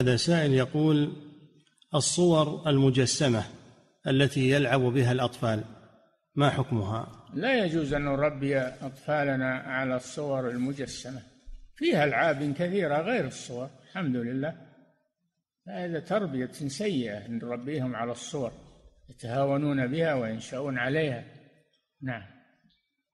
هذا سائل يقول الصور المجسمة التي يلعب بها الأطفال ما حكمها؟ لا يجوز أن نربي أطفالنا على الصور المجسمة فيها ألعاب كثيرة غير الصور الحمد لله هذا تربية سيئة نربيهم على الصور يتهاونون بها وينشؤون عليها نعم